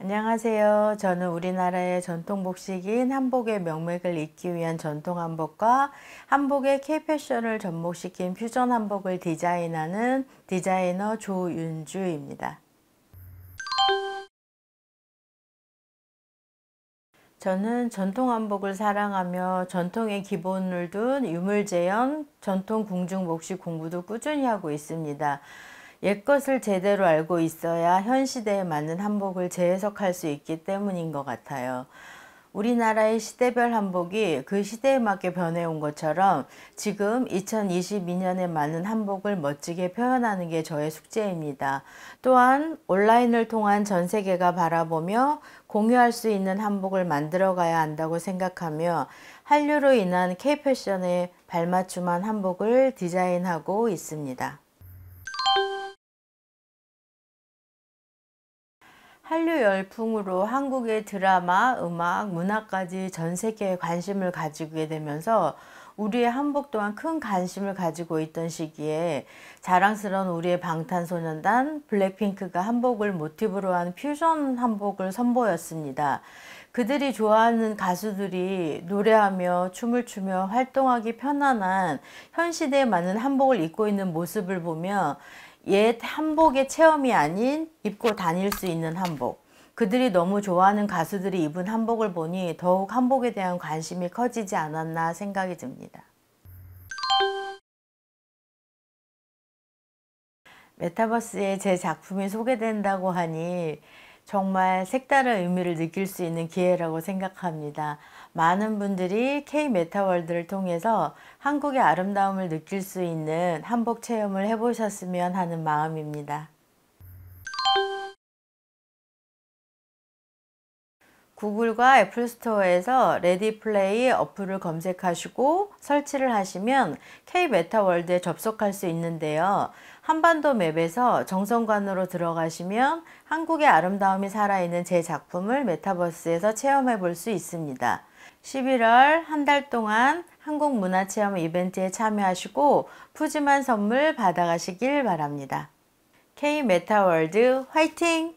안녕하세요. 저는 우리나라의 전통 복식인 한복의 명맥을 잇기 위한 전통 한복과 한복의 K-패션을 접목시킨 퓨전 한복을 디자인하는 디자이너 조윤주입니다. 저는 전통 한복을 사랑하며 전통의 기본을 둔 유물재현 전통 궁중복식 공부도 꾸준히 하고 있습니다. 옛것을 제대로 알고 있어야 현 시대에 맞는 한복을 재해석할 수 있기 때문인 것 같아요. 우리나라의 시대별 한복이 그 시대에 맞게 변해온 것처럼 지금 2022년에 맞는 한복을 멋지게 표현하는 게 저의 숙제입니다. 또한 온라인을 통한 전 세계가 바라보며 공유할 수 있는 한복을 만들어 가야 한다고 생각하며 한류로 인한 K 패션에 발맞춤한 한복을 디자인하고 있습니다. 한류 열풍으로 한국의 드라마, 음악, 문화까지 전 세계에 관심을 가지게 되면서 우리의 한복 또한 큰 관심을 가지고 있던 시기에 자랑스러운 우리의 방탄소년단 블랙핑크가 한복을 모티브로 한 퓨전 한복을 선보였습니다. 그들이 좋아하는 가수들이 노래하며 춤을 추며 활동하기 편안한 현 시대에 맞는 한복을 입고 있는 모습을 보며 옛 한복의 체험이 아닌 입고 다닐 수 있는 한복 그들이 너무 좋아하는 가수들이 입은 한복을 보니 더욱 한복에 대한 관심이 커지지 않았나 생각이 듭니다. 메타버스에 제 작품이 소개된다고 하니 정말 색다른 의미를 느낄 수 있는 기회라고 생각합니다. 많은 분들이 K-메타월드를 통해서 한국의 아름다움을 느낄 수 있는 한복 체험을 해보셨으면 하는 마음입니다. 구글과 애플 스토어에서 레디 플레이 어플을 검색하시고 설치를 하시면 K 메타월드에 접속할 수 있는데요. 한반도 맵에서 정성관으로 들어가시면 한국의 아름다움이 살아있는 제 작품을 메타버스에서 체험해 볼 수 있습니다. 11월 한 달 동안 한국문화체험 이벤트에 참여하시고 푸짐한 선물 받아가시길 바랍니다. K 메타월드 화이팅!